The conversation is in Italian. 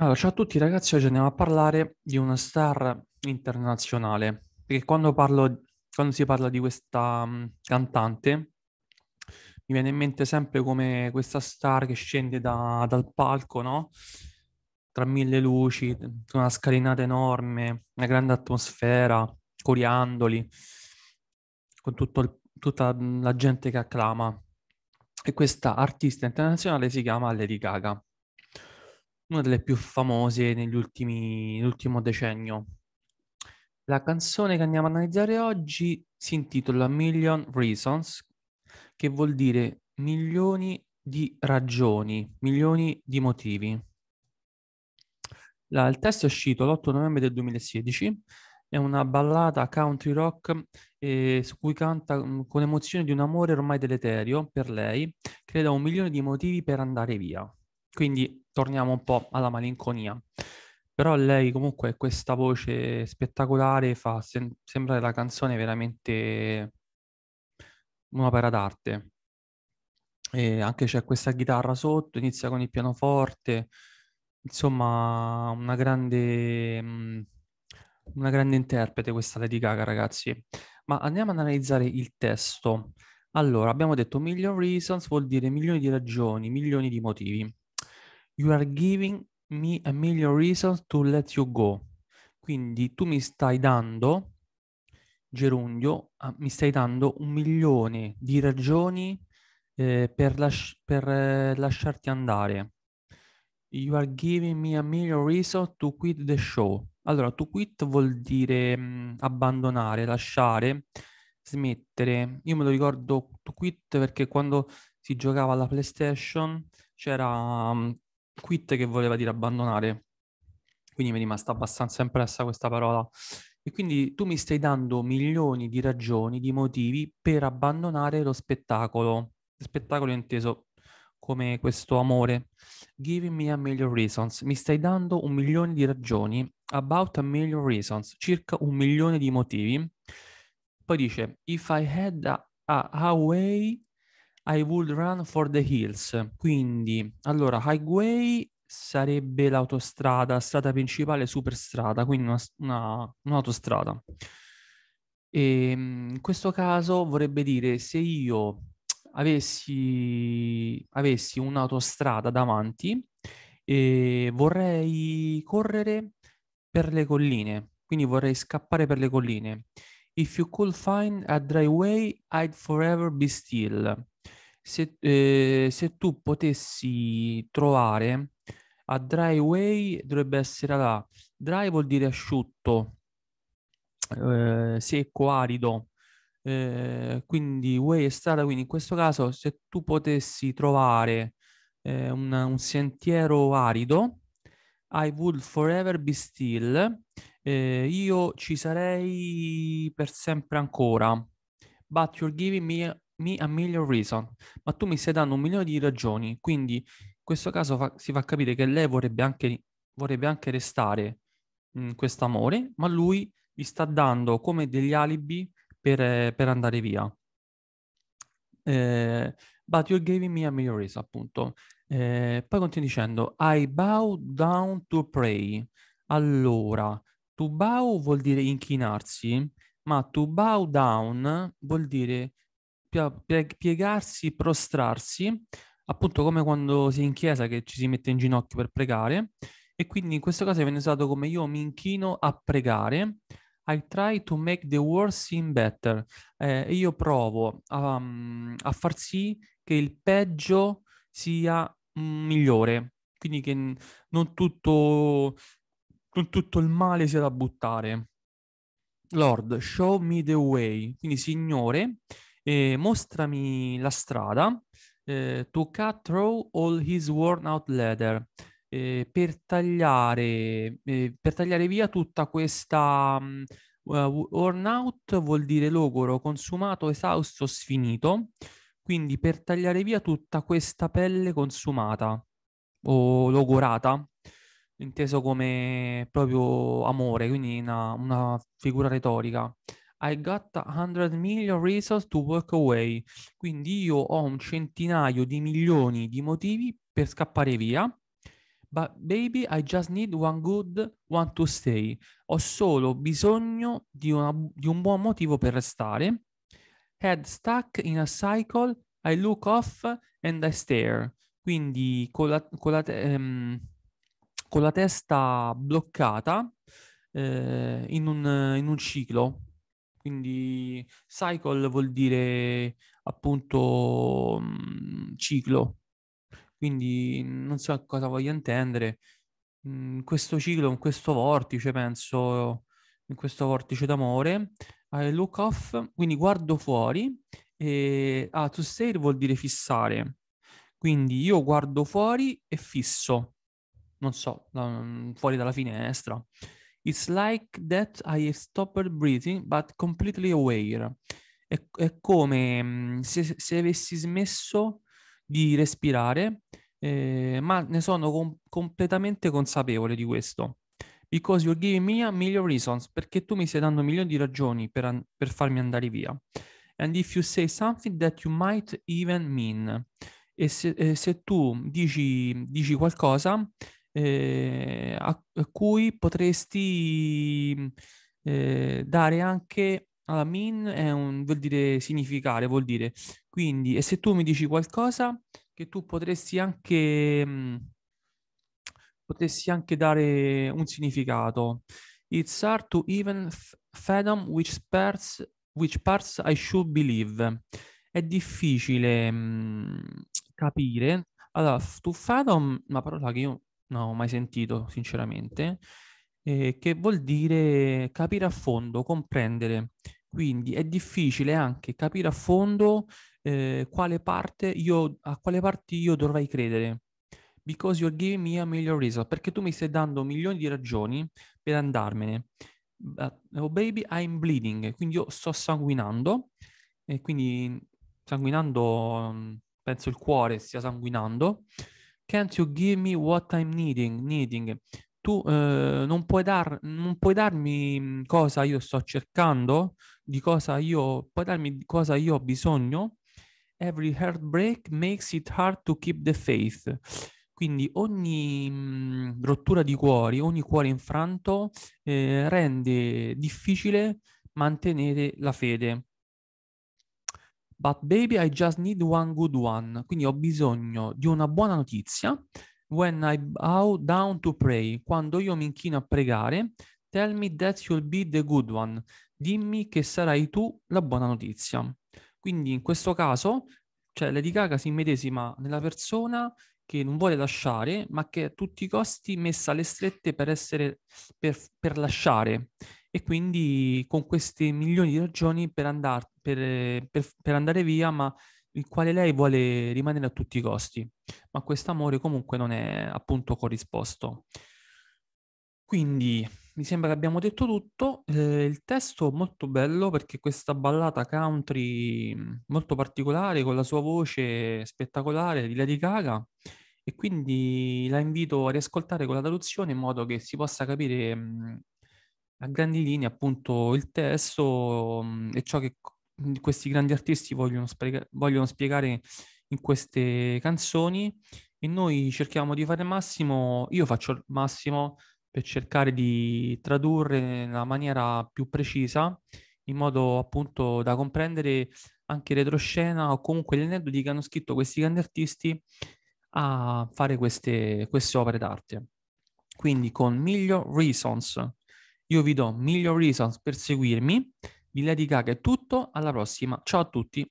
Allora, ciao a tutti ragazzi, oggi andiamo a parlare di una star internazionale, perché quando, parlo, quando si parla di questa mm, cantante mi viene in mente sempre come questa star che scende da- dal palco, no? Tra mille luci, con una scalinata enorme, una grande atmosfera, coriandoli, con tutto il- tutta la gente che acclama. E questa artista internazionale si chiama Lady Gaga una delle più famose negli ultimi, nell'ultimo decennio. La canzone che andiamo a analizzare oggi si intitola Million Reasons, che vuol dire milioni di ragioni, milioni di motivi. La, il testo è uscito l'8 novembre del 2016, è una ballata country rock eh, su cui canta mm, con emozione di un amore ormai deleterio per lei, che le dà un milione di motivi per andare via. Quindi torniamo un po' alla malinconia. Però lei comunque questa voce spettacolare fa sem- sembrare la canzone veramente un'opera d'arte. E anche c'è questa chitarra sotto, inizia con il pianoforte, insomma una grande, una grande interprete questa Lady Gaga ragazzi. Ma andiamo ad analizzare il testo. Allora, abbiamo detto million reasons vuol dire milioni di ragioni, milioni di motivi. You are giving me a million reasons to let you go. Quindi tu mi stai dando, gerundio, ah, mi stai dando un milione di ragioni eh, per, las- per eh, lasciarti andare. You are giving me a million reasons to quit the show. Allora, to quit vuol dire mh, mm, abbandonare, lasciare, smettere. Io me lo ricordo to quit perché quando si giocava alla PlayStation c'era mh, mm, quit che voleva dire abbandonare, quindi mi è rimasta abbastanza impressa questa parola. E quindi tu mi stai dando milioni di ragioni, di motivi per abbandonare lo spettacolo. Spettacolo inteso come questo amore. Giving me a million reasons. Mi stai dando un milione di ragioni, about a million reasons, circa un milione di motivi. Poi dice, if I had a, a, a way i would run for the hills. Quindi, allora, highway sarebbe l'autostrada, strada principale, superstrada, quindi una, una, un'autostrada. E ehm, in questo caso vorrebbe dire se io avessi, avessi un'autostrada davanti e ehm, vorrei correre per le colline, quindi vorrei scappare per le colline. If you could find a dry way, I'd forever be still se, eh, se tu potessi trovare a dry dovrebbe essere là. Dry vuol dire asciutto, eh, secco, arido. Eh, quindi way è strada, quindi in questo caso se tu potessi trovare eh, un, un, sentiero arido, I would forever be still, eh, io ci sarei per sempre ancora, but you're giving me me a million reason, ma tu mi stai dando un milione di ragioni, quindi in questo caso fa, si fa capire che lei vorrebbe anche, vorrebbe anche restare in questo amore, ma lui gli sta dando come degli alibi per, eh, per andare via. Eh, but you're giving me a million reason, appunto. Eh, poi continua dicendo, I bow down to pray. Allora, to bow vuol dire inchinarsi, ma to bow down vuol dire piegarsi, prostrarsi, appunto come quando si è in chiesa che ci si mette in ginocchio per pregare. E quindi in questo caso viene usato come io mi inchino a pregare. I try to make the world seem better. Eh, io provo a, a, far sì che il peggio sia mm, migliore, quindi che non tutto, non tutto il male sia da buttare. Lord, show me the way. Quindi, Signore, e mostrami la strada, eh, to cut through all his worn out leather, eh, per, tagliare, eh, per tagliare via tutta questa... uh, worn out vuol dire logoro, consumato, esausto, sfinito, quindi per tagliare via tutta questa pelle consumata o logorata, inteso come proprio amore, quindi una, una figura retorica. I got 100 million reasons to walk away. Quindi io ho un centinaio di milioni di motivi per scappare via. But baby, I just need one good one to stay. Ho solo bisogno di, una, di un buon motivo per restare. Head stuck in a cycle, I look off and I stare. Quindi con la, con la, ehm, con la testa bloccata eh, in, un, in un ciclo, quindi cycle vuol dire appunto mh, mm, ciclo. Quindi non so cosa voglio intendere. In mm, questo ciclo, in questo vortice, penso, in questo vortice d'amore, I look off, quindi guardo fuori e ah, to stare vuol dire fissare. Quindi io guardo fuori e fisso, non so, mm, fuori dalla finestra. It's like that I stopped breathing, but completely aware. È, è come mm, se, se, avessi smesso di respirare, eh, ma ne sono com- completamente consapevole di questo. Because you're giving me a million reasons, perché tu mi stai dando milioni di ragioni per, an- per farmi andare via. And if you say something that you might even mean. E se, eh, se tu dici, dici qualcosa eh, a, a, cui potresti eh, dare anche alla min è un, vuol dire significare, vuol dire. Quindi, e se tu mi dici qualcosa che tu potresti anche, mh, mm, potresti anche dare un significato. It's hard to even fathom which parts, which parts I should believe. È difficile mh, mm, capire. Allora, to fathom, una parola che io non ho mai sentito sinceramente, eh, che vuol dire capire a fondo, comprendere. Quindi è difficile anche capire a fondo eh, quale io, a quale parte io dovrei credere. Because you're giving me a million reasons. Perché tu mi stai dando milioni di ragioni per andarmene. But, oh baby, I'm bleeding. Quindi io sto sanguinando. E quindi sanguinando, mm, penso il cuore stia sanguinando. Can't you give me what I'm needing? needing? Tu eh, non, puoi dar, non puoi darmi mm, cosa io sto cercando, di cosa io, puoi darmi di cosa io ho bisogno? Every heartbreak makes it hard to keep the faith. Quindi ogni mh, mm, rottura di cuori, ogni cuore infranto eh, rende difficile mantenere la fede. But baby, I just need one good one. Quindi ho bisogno di una buona notizia. When I bow down to pray, quando io mi inchino a pregare, tell me that you'll be the good one. Dimmi che sarai tu la buona notizia. Quindi in questo caso, cioè Lady Gaga si medesima nella persona che non vuole lasciare, ma che a tutti i costi messa alle strette per essere per, per lasciare e quindi con queste milioni di ragioni per, andar, per, eh, per, per andare via, ma il quale lei vuole rimanere a tutti i costi, ma quest'amore comunque non è appunto corrisposto. Quindi mi sembra che abbiamo detto tutto, eh, il testo è molto bello perché questa ballata country mm, molto particolare con la sua voce spettacolare di Lady Gaga e quindi la invito a riascoltare con la traduzione in modo che si possa capire mh, mm, a grandi linee appunto il testo mhmm, e ciò che mhmm, questi grandi artisti vogliono, spiega- vogliono spiegare in queste canzoni e noi cerchiamo di fare il massimo, io faccio il massimo per cercare di tradurre nella maniera più precisa in modo appunto da comprendere anche retroscena o comunque gli aneddoti che hanno scritto questi grandi artisti a fare queste, queste opere d'arte. Quindi con Million Reasons, io vi do million reasons per seguirmi. Vi Lady Gaga è tutto, alla prossima. Ciao a tutti.